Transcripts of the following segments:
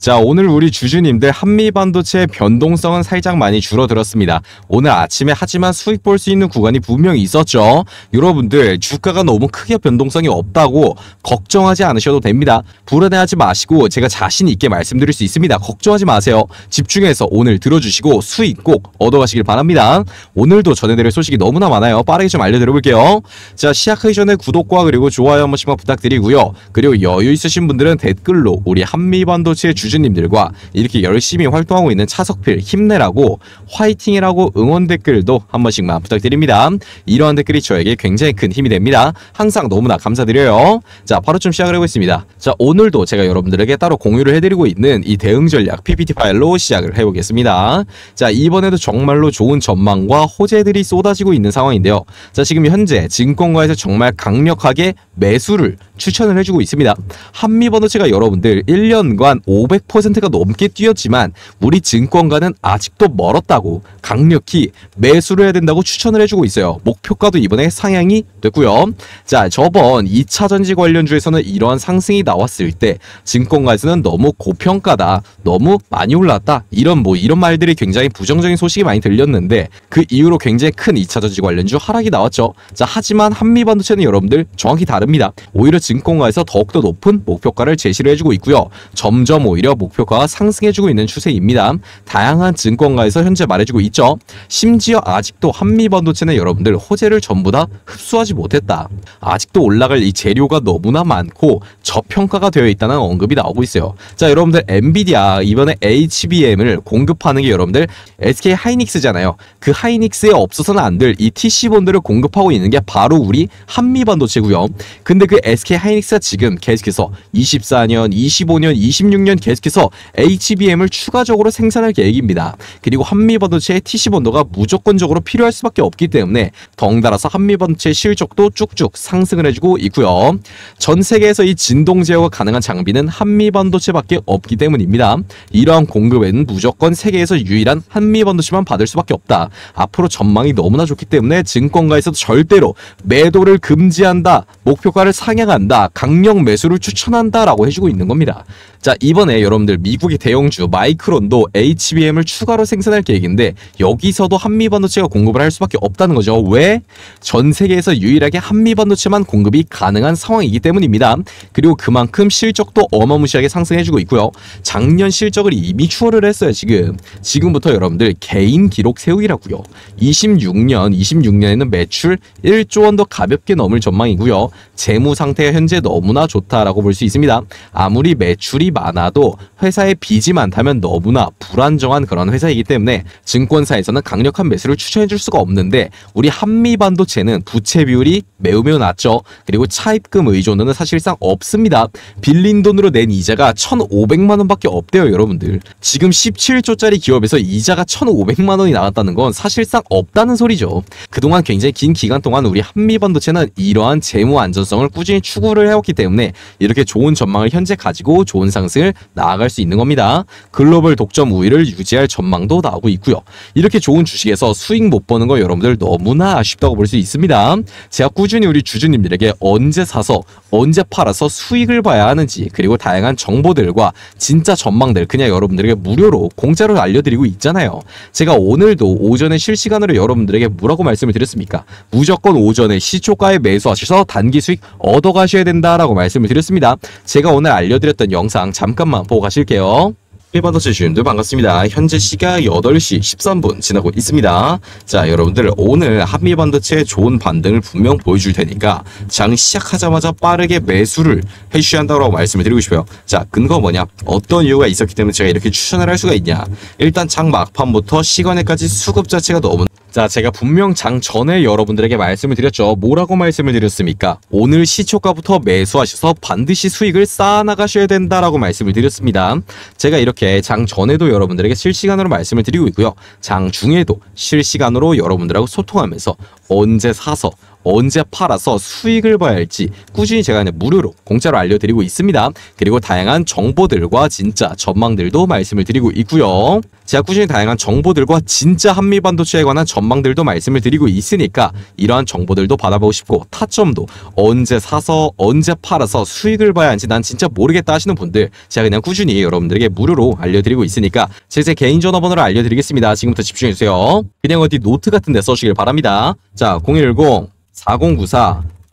자 오늘 우리 주주님들 한미 반도체의 변동성은 살짝 많이 줄어들었습니다. 오늘 아침에 하지만 수익 볼 수 있는 구간이 분명히 있었죠. 여러분들 주가가 너무 크게 변동성이 없다고 걱정하지 않으셔도 됩니다. 불안해하지 마시고 제가 자신 있게 말씀드릴 수 있습니다. 걱정하지 마세요. 집중해서 오늘 들어주시고 수익 꼭 얻어가시길 바랍니다. 오늘도 전해드릴 소식이 너무나 많아요. 빠르게 좀 알려드려볼게요. 자 시작하기 전에 구독과 그리고 좋아요 한 번씩만 부탁드리고요. 그리고 여유 있으신 분들은 댓글로 우리 한미 반도체 주 주주님들과 이렇게 열심히 활동하고 있는 차석필 힘내라고 화이팅이라고 응원 댓글도 한 번씩만 부탁드립니다. 이러한 댓글이 저에게 굉장히 큰 힘이 됩니다. 항상 너무나 감사드려요. 자 바로 좀 시작을 해보겠습니다. 자 오늘도 제가 여러분들에게 따로 공유를 해드리고 있는 이 대응 전략 PPT 파일로 시작을 해보겠습니다. 자 이번에도 정말로 좋은 전망과 호재들이 쏟아지고 있는 상황인데요. 자 지금 현재 증권가에서 정말 강력하게 매수를 추천을 해주고 있습니다. 한미번호체가 여러분들 1년간 500 1 0 0가 넘게 뛰었지만 우리 증권가는 아직도 멀었다고 강력히 매수를 해야 된다고 추천을 해주고 있어요. 목표가도 이번에 상향이 됐고요. 자 저번 2차전지 관련주에서는 이러한 상승이 나왔을 때 증권가에서는 너무 고평가다. 너무 많이 올랐다. 이런 뭐 이런 말들이 굉장히 부정적인 소식이 많이 들렸는데 그 이후로 굉장히 큰 2차전지 관련주 하락이 나왔죠. 자 하지만 한미반도체는 여러분들 정확히 다릅니다. 오히려 증권가에서 더욱더 높은 목표가를 제시를 해주고 있고요. 점점 오히려 오히려 목표가 상승해주고 있는 추세입니다. 다양한 증권가에서 현재 말해주고 있죠. 심지어 아직도 한미 반도체는 여러분들 호재를 전부 다 흡수하지 못했다. 아직도 올라갈 이 재료가 너무나 많고 저평가가 되어 있다는 언급이 나오고 있어요. 자 여러분들 엔비디아 이번에 HBM을 공급하는 게 여러분들 SK 하이닉스잖아요. 그 하이닉스에 없어서는 안 될 이 TC본들을 공급하고 있는 게 바로 우리 한미 반도체고요. 근데 그 SK 하이닉스가 지금 계속해서 24년, 25년, 26년 계속 계속해서 HBM을 추가적으로 생산할 계획입니다. 그리고 한미 반도체의 TC 번도가 무조건적으로 필요할 수밖에 없기 때문에 덩달아서 한미 반도체 실적도 쭉쭉 상승을 해주고 있고요. 전 세계에서 이 진동 제어가 가능한 장비는 한미 반도체밖에 없기 때문입니다. 이러한 공급에는 무조건 세계에서 유일한 한미 반도체만 받을 수밖에 없다. 앞으로 전망이 너무나 좋기 때문에 증권가에서도 절대로 매도를 금지한다, 목표가를 상향한다, 강력 매수를 추천한다라고 해주고 있는 겁니다. 자 이번에 여러분들 미국의 대형주 마이크론도 HBM을 추가로 생산할 계획인데 여기서도 한미 반도체가 공급을 할 수밖에 없다는 거죠. 왜? 전 세계에서 유일하게 한미 반도체만 공급이 가능한 상황이기 때문입니다. 그리고 그만큼 실적도 어마무시하게 상승해주고 있고요. 작년 실적을 이미 추월을 했어요 지금. 지금부터 여러분들 개인 기록 세우기라고요. 26년 26년에는 매출 1조 원더 가볍게 넘을 전망이고요. 재무 상태가 현재 너무나 좋다라고 볼 수 있습니다. 아무리 매출이 많아도 회사에 빚이 많다면 너무나 불안정한 그런 회사이기 때문에 증권사에서는 강력한 매수를 추천해 줄 수가 없는데 우리 한미반도체는 부채 비율이 매우 매우 낮죠. 그리고 차입금 의존도는 사실상 없습니다. 빌린 돈으로 낸 이자가 1,500만 원밖에 없대요, 여러분들. 지금 17조짜리 기업에서 이자가 1,500만 원이 나왔다는 건 사실상 없다는 소리죠. 그동안 굉장히 긴 기간 동안 우리 한미반도체는 이러한 재무 안전성을 꾸준히 추구를 해왔기 때문에 이렇게 좋은 전망을 현재 가지고 좋은 상 상승을 나아갈 수 있는 겁니다. 글로벌 독점 우위를 유지할 전망도 나오고 있고요. 이렇게 좋은 주식에서 수익 못 버는 거 여러분들 너무나 아쉽다고 볼 수 있습니다. 제가 꾸준히 우리 주주님들에게 언제 사서 언제 팔아서 수익을 봐야 하는지 그리고 다양한 정보들과 진짜 전망들 그냥 여러분들에게 무료로 공짜로 알려드리고 있잖아요. 제가 오늘도 오전에 실시간으로 여러분들에게 뭐라고 말씀을 드렸습니까? 무조건 오전에 시초가에 매수하셔서 단기 수익 얻어가셔야 된다라고 말씀을 드렸습니다. 제가 오늘 알려드렸던 영상 잠깐만 보고 가실게요. 일반 더치 주님도 반갑습니다. 현재 시각 8시 13분 지나고 있습니다. 자 여러분들 오늘 한미 반도체의 좋은 반등을 분명 보여줄 테니까 장 시작하자마자 빠르게 매수를 해주셔야 한다고 말씀을 드리고 싶어요. 자 근거 뭐냐? 어떤 이유가 있었기 때문에 제가 이렇게 추천을 할 수가 있냐? 일단 장 막판부터 시간에까지 수급 자체가 너무 자 제가 분명 장 전에 여러분들에게 말씀을 드렸죠. 뭐라고 말씀을 드렸습니까? 오늘 시초가부터 매수하셔서 반드시 수익을 쌓아나가셔야 된다라고 말씀을 드렸습니다. 제가 이렇게 장 전에도 여러분들에게 실시간으로 말씀을 드리고 있고요. 장 중에도 실시간으로 여러분들하고 소통하면서 언제 사서 언제 팔아서 수익을 봐야 할지 꾸준히 제가 무료로 공짜로 알려드리고 있습니다. 그리고 다양한 정보들과 진짜 전망들도 말씀을 드리고 있고요. 제가 꾸준히 다양한 정보들과 진짜 한미 반도체에 관한 전망들도 말씀을 드리고 있으니까 이러한 정보들도 받아보고 싶고 타점도 언제 사서 언제 팔아서 수익을 봐야 하는지 난 진짜 모르겠다 하시는 분들 제가 그냥 꾸준히 여러분들에게 무료로 알려드리고 있으니까 제, 제 개인 전화번호를 알려드리겠습니다. 지금부터 집중해주세요. 그냥 어디 노트 같은 데 써주길 바랍니다. 자,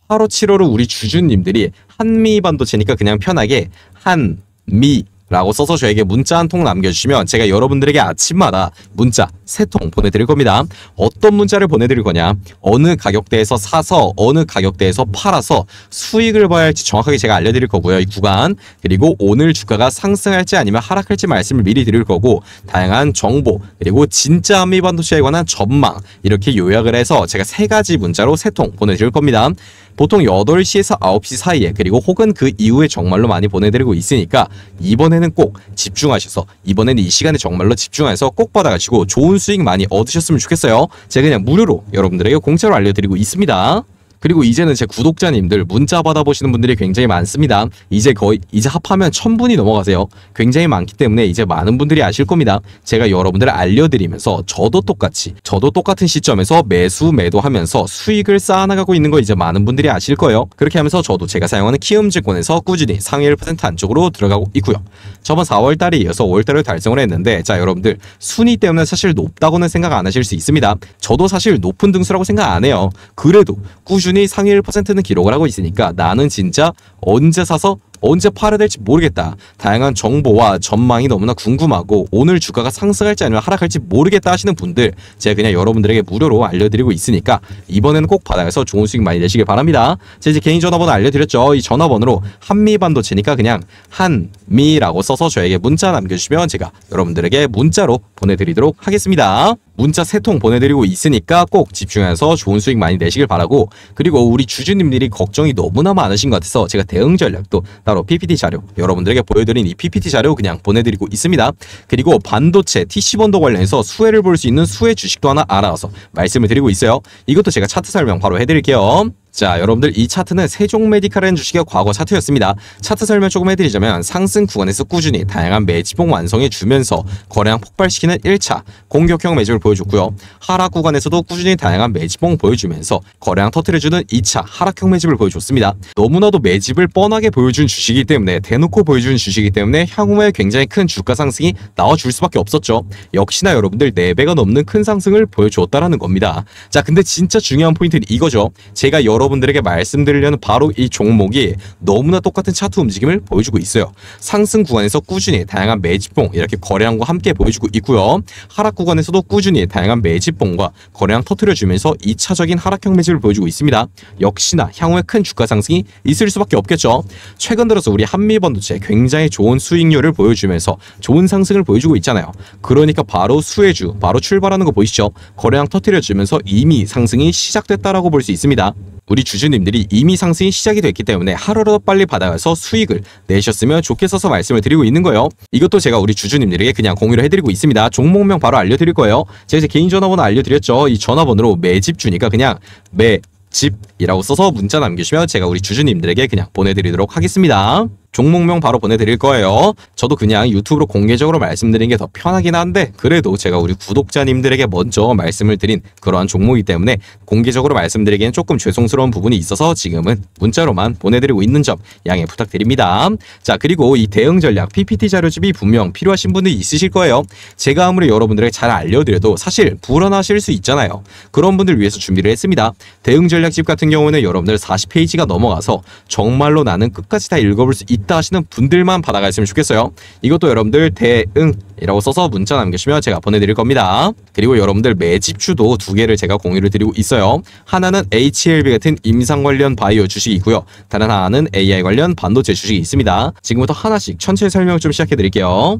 010-4094-8575로 우리 주주님들이 한미 반도체니까 그냥 편하게 한미 라고 써서 저에게 문자 한 통 남겨주시면 제가 여러분들에게 아침마다 문자 세통 보내드릴 겁니다. 어떤 문자를 보내드릴 거냐 어느 가격대에서 사서 어느 가격대에서 팔아서 수익을 봐야 할지 정확하게 제가 알려드릴 거고요. 이 구간 그리고 오늘 주가가 상승할지 아니면 하락할지 말씀을 미리 드릴 거고 다양한 정보 그리고 진짜 한미 반도체에 관한 전망 이렇게 요약을 해서 제가 세 가지 문자로 세 통 보내드릴 겁니다. 보통 8시에서 9시 사이에 그리고 혹은 그 이후에 정말로 많이 보내드리고 있으니까 이번에는 꼭 집중하셔서 이번에는 이 시간에 정말로 집중해서 꼭 받아가시고 좋은 좋은 수익 많이 얻으셨으면 좋겠어요. 제가 그냥 무료로 여러분들에게 공짜로 알려드리고 있습니다. 그리고 이제는 제 구독자님들 문자 받아보시는 분들이 굉장히 많습니다. 이제 거의 이제 합하면 천분이 넘어가세요. 굉장히 많기 때문에 이제 많은 분들이 아실 겁니다. 제가 여러분들 을 알려드리면서 저도 똑같이 저도 똑같은 시점에서 매수 매도하면서 수익을 쌓아나가고 있는 거 이제 많은 분들이 아실 거예요. 그렇게 하면서 저도 제가 사용하는 키움증권에서 꾸준히 상위 1% 안쪽으로 들어가고 있고요. 저번 4월달에 이어서 5월달을 달성을 했는데 자 여러분들 순위 때문에 사실 높다고는 생각 안 하실 수 있습니다. 저도 사실 높은 등수라고 생각 안 해요. 그래도 꾸준히 꾸준히 상위 1%는 기록을 하고 있으니까 나는 진짜 언제 사서 언제 팔아야 될지 모르겠다. 다양한 정보와 전망이 너무나 궁금하고 오늘 주가가 상승할지 아니면 하락할지 모르겠다 하시는 분들 제가 그냥 여러분들에게 무료로 알려드리고 있으니까 이번에는 꼭 받아서 좋은 수익 많이 내시길 바랍니다. 제 개인 전화번호 알려드렸죠. 이 전화번호로 한미반도체니까 그냥 한미라고 써서 저에게 문자 남겨주시면 제가 여러분들에게 문자로 보내드리도록 하겠습니다. 문자 세 통 보내드리고 있으니까 꼭 집중해서 좋은 수익 많이 내시길 바라고 그리고 우리 주주님 들이 걱정이 너무나 많으신 것 같아서 제가 대응 전략도 따로 PPT 자료 여러분들에게 보여드린 이 PPT 자료 그냥 보내드리고 있습니다. 그리고 반도체 TC번도 관련해서 수혜를 볼 수 있는 수혜 주식도 하나 알아서 말씀을 드리고 있어요. 이것도 제가 차트 설명 바로 해드릴게요. 자 여러분들 이 차트는 세종메디칼앤 주식의 과거 차트였습니다. 차트 설명 조금 해드리자면 상승 구간에서 꾸준히 다양한 매집봉 완성해 주면서 거래량 폭발시키는 1차 공격형 매집을 보여줬고요. 하락 구간에서도 꾸준히 다양한 매집봉 보여주면서 거래량 터트려주는 2차 하락형 매집을 보여줬습니다. 너무나도 매집을 뻔하게 보여준 주식이기 때문에 대놓고 보여준 주식이기 때문에 향후에 굉장히 큰 주가 상승이 나와줄 수밖에 없었죠. 역시나 여러분들 4배가 넘는 큰 상승을 보여주었다라는 겁니다. 자 근데 진짜 중요한 포인트는 이거죠. 제가 여러 여러분들에게 말씀드리려는 바로 이 종목이 너무나 똑같은 차트 움직임을 보여주고 있어요. 상승 구간에서 꾸준히 다양한 매집봉 이렇게 거래량과 함께 보여주고 있고요. 하락 구간에서도 꾸준히 다양한 매집봉과 거래량 터트려주면서 2차적인 하락형 매집을 보여주고 있습니다. 역시나 향후에 큰 주가 상승이 있을 수밖에 없겠죠. 최근 들어서 우리 한미번도체 굉장히 좋은 수익률을 보여주면서 좋은 상승을 보여주고 있잖아요. 그러니까 바로 수혜주, 바로 출발하는 거 보이시죠? 거래량 터트려주면서 이미 상승이 시작됐다라고 볼 수 있습니다. 우리 주주님들이 이미 상승이 시작이 됐기 때문에 하루라도 빨리 받아가서 수익을 내셨으면 좋겠어서 말씀을 드리고 있는 거예요. 이것도 제가 우리 주주님들에게 그냥 공유를 해드리고 있습니다. 종목명 바로 알려드릴 거예요. 제가 이제 개인 전화번호 알려드렸죠. 이 전화번호로 매집 주니까 그냥 매 집이라고 써서 문자 남기시면 제가 우리 주주님들에게 그냥 보내드리도록 하겠습니다. 종목명 바로 보내드릴 거예요. 저도 그냥 유튜브로 공개적으로 말씀드린 게 더 편하긴 한데 그래도 제가 우리 구독자님들에게 먼저 말씀을 드린 그러한 종목이기 때문에 공개적으로 말씀드리기엔 조금 죄송스러운 부분이 있어서 지금은 문자로만 보내드리고 있는 점 양해 부탁드립니다. 자 그리고 이 대응 전략 PPT 자료집이 분명 필요하신 분들이 있으실 거예요. 제가 아무리 여러분들에게 잘 알려드려도 사실 불안하실 수 있잖아요. 그런 분들 위해서 준비를 했습니다. 대응 전략집 같은 경우는 여러분들 40페이지가 넘어가서 정말로 나는 끝까지 다 읽어볼 수있 있다 하시는 분들만 받아가셨으면 좋겠어요. 이것도 여러분들 대응이라고 써서 문자 남겨주시면 제가 보내드릴 겁니다. 그리고 여러분들 매집주도 두 개를 제가 공유를 드리고 있어요. 하나는 HLB 같은 임상 관련 바이오 주식이고요. 다른 하나는 AI 관련 반도체 주식이 있습니다. 지금부터 하나씩 천천히 설명 좀 시작해드릴게요.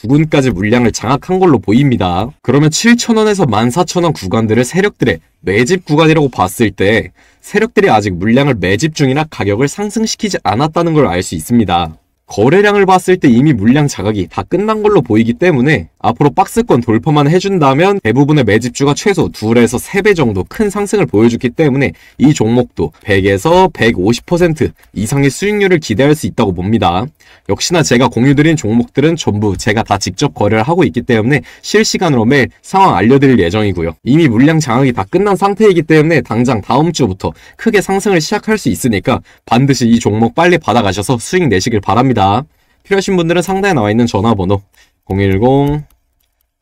부근까지 물량을 장악한 걸로 보입니다. 그러면 7천원에서 14,000원 구간들을 세력들의 매집 구간이라고 봤을 때 세력들이 아직 물량을 매집 중이나 가격을 상승시키지 않았다는 걸 알 수 있습니다. 거래량을 봤을 때 이미 물량 자각이 다 끝난 걸로 보이기 때문에 앞으로 박스권 돌파만 해준다면 대부분의 매집주가 최소 2에서 3배 정도 큰 상승을 보여주기 때문에 이 종목도 100에서 150% 이상의 수익률을 기대할 수 있다고 봅니다. 역시나 제가 공유드린 종목들은 전부 제가 다 직접 거래를 하고 있기 때문에 실시간으로 매일 상황 알려드릴 예정이고요. 이미 물량 장악이 다 끝난 상태이기 때문에 당장 다음 주부터 크게 상승을 시작할 수 있으니까 반드시 이 종목 빨리 받아가셔서 수익 내시길 바랍니다. 필요하신 분들은 상단에 나와 있는 전화번호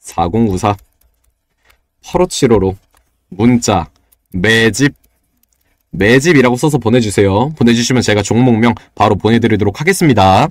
010-4094-8575로 문자 매집 매집이라고 써서 보내주세요. 보내주시면 제가 종목명 바로 보내드리도록 하겠습니다.